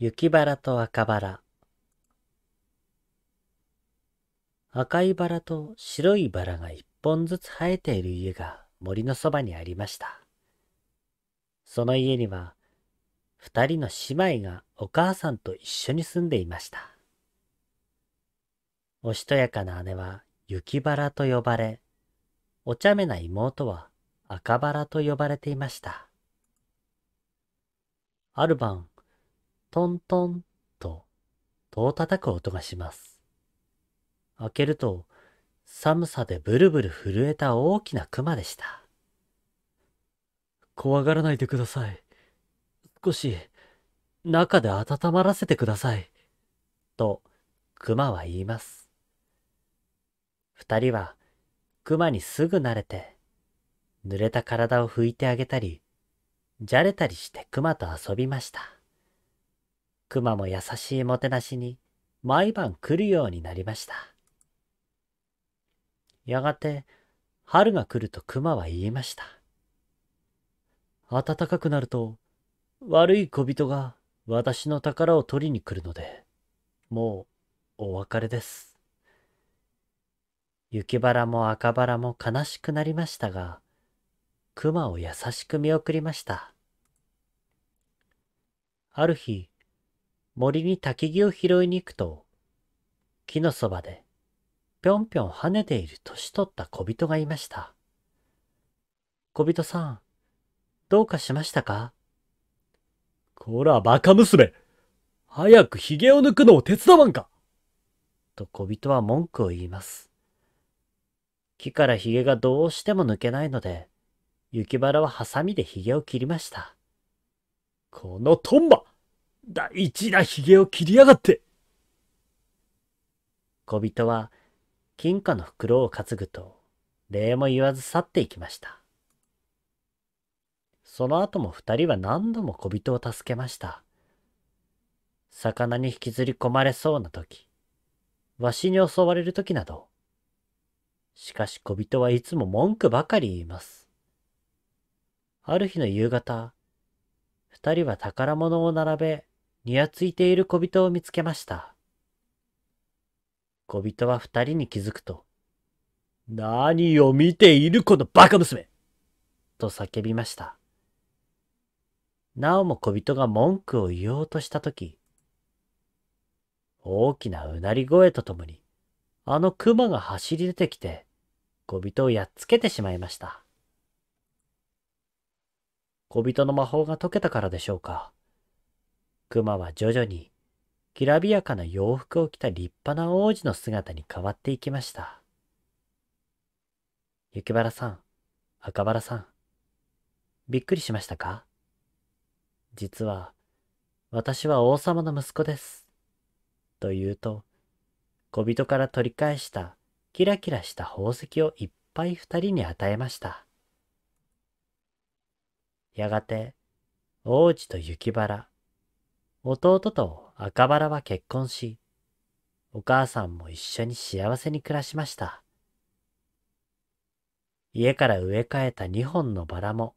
雪バラと赤バラ。赤いバラと白いバラが一本ずつ生えている家が森のそばにありました。その家には、二人の姉妹がお母さんと一緒に住んでいました。おしとやかな姉は雪バラと呼ばれ、お茶目な妹は赤バラと呼ばれていました。ある晩、トントンと戸を叩く音がします。開けると寒さでブルブル震えた大きな熊でした。怖がらないでください。少し中で温まらせてください。と熊は言います。二人は熊にすぐ慣れて濡れた体を拭いてあげたり、じゃれたりして熊と遊びました。熊も優しいもてなしに毎晩来るようになりました。やがて春が来ると熊は言いました。暖かくなると悪い小人が私の宝を取りに来るので、もうお別れです。雪らも赤らも悲しくなりましたが、熊を優しく見送りました。ある日、森に焚き木を拾いに行くと、木のそばで、ぴょんぴょん跳ねている年取った小人がいました。小人さん、どうかしましたかこら、バカ娘早く髭を抜くのを手伝わんかと小人は文句を言います。木から髭がどうしても抜けないので、雪原はハサミで髭を切りました。このトンバ大事な髭を切りやがって。小人は金貨の袋を担ぐと、礼も言わず去っていきました。その後も二人は何度も小人を助けました。魚に引きずり込まれそうな時、わしに襲われる時など、しかし小人はいつも文句ばかり言います。ある日の夕方、二人は宝物を並べ、にやついている小人を見つけました。小人は二人に気づくと、何を見ているこのバカ娘と叫びました。なおも小人が文句を言おうとしたとき、大きなうなり声とともに、あの熊が走り出てきて、小人をやっつけてしまいました。小人の魔法が解けたからでしょうか。熊は徐々に、きらびやかな洋服を着た立派な王子の姿に変わっていきました。雪原さん、赤原さん、びっくりしましたか実は、私は王様の息子です。と言うと、小人から取り返したキラキラした宝石をいっぱい二人に与えました。やがて、王子と雪原、弟と赤バラは結婚し、お母さんも一緒に幸せに暮らしました。家から植え替えた二本のバラも、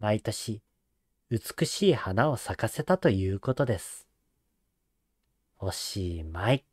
毎年、美しい花を咲かせたということです。おしまい。